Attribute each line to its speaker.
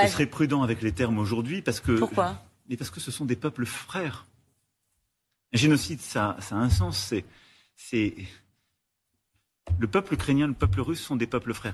Speaker 1: Je serais prudent avec les termes aujourd'hui parce que. Mais parce que ce sont des peuples frères. Génocide, ça, a un sens. c'est le peuple ukrainien, le peuple russe sont des peuples frères.